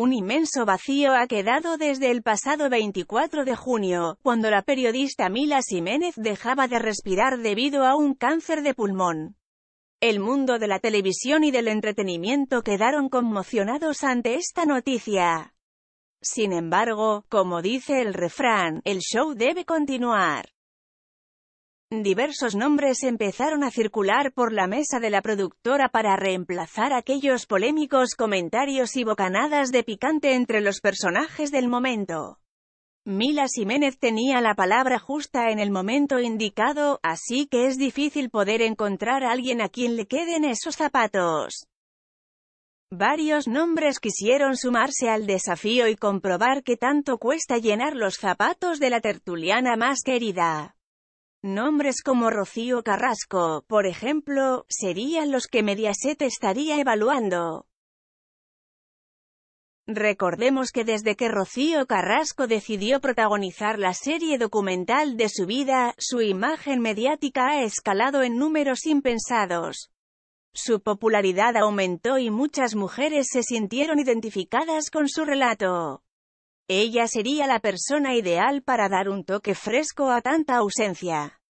un inmenso vacío ha quedado desde el pasado 24 de junio, cuando la periodista Mila Jiménez dejaba de respirar debido a un cáncer de pulmón. El mundo de la televisión y del entretenimiento quedaron conmocionados ante esta noticia. Sin embargo, como dice el refrán, el show debe continuar. Diversos nombres empezaron a circular por la mesa de la productora para reemplazar aquellos polémicos comentarios y bocanadas de picante entre los personajes del momento. Mila Jiménez tenía la palabra justa en el momento indicado, así que es difícil poder encontrar a alguien a quien le queden esos zapatos. Varios nombres quisieron sumarse al desafío y comprobar qué tanto cuesta llenar los zapatos de la tertuliana más querida. Nombres como Rocío Carrasco, por ejemplo, serían los que Mediaset estaría evaluando. Recordemos que desde que Rocío Carrasco decidió protagonizar la serie documental de su vida, su imagen mediática ha escalado en números impensados. Su popularidad aumentó y muchas mujeres se sintieron identificadas con su relato. Ella sería la persona ideal para dar un toque fresco a tanta ausencia.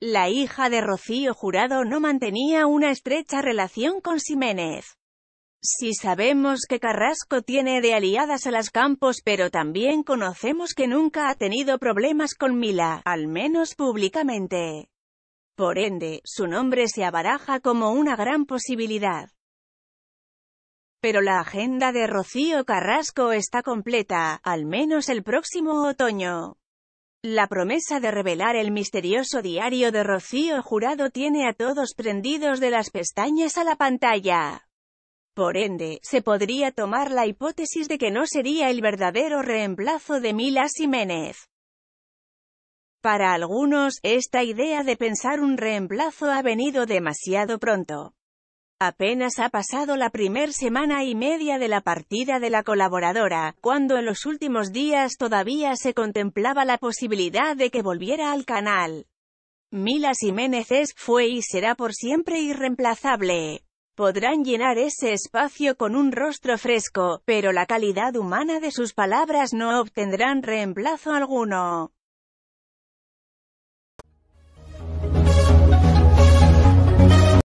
La hija de Rocío Jurado no mantenía una estrecha relación con Ximénez. Si sabemos que Carrasco tiene de aliadas a las Campos pero también conocemos que nunca ha tenido problemas con Mila, al menos públicamente. Por ende, su nombre se abaraja como una gran posibilidad. Pero la agenda de Rocío Carrasco está completa, al menos el próximo otoño. La promesa de revelar el misterioso diario de Rocío Jurado tiene a todos prendidos de las pestañas a la pantalla. Por ende, se podría tomar la hipótesis de que no sería el verdadero reemplazo de Mila Jiménez. Para algunos, esta idea de pensar un reemplazo ha venido demasiado pronto. Apenas ha pasado la primer semana y media de la partida de la colaboradora, cuando en los últimos días todavía se contemplaba la posibilidad de que volviera al canal. Mila Jiménez fue y será por siempre irreemplazable. Podrán llenar ese espacio con un rostro fresco, pero la calidad humana de sus palabras no obtendrán reemplazo alguno.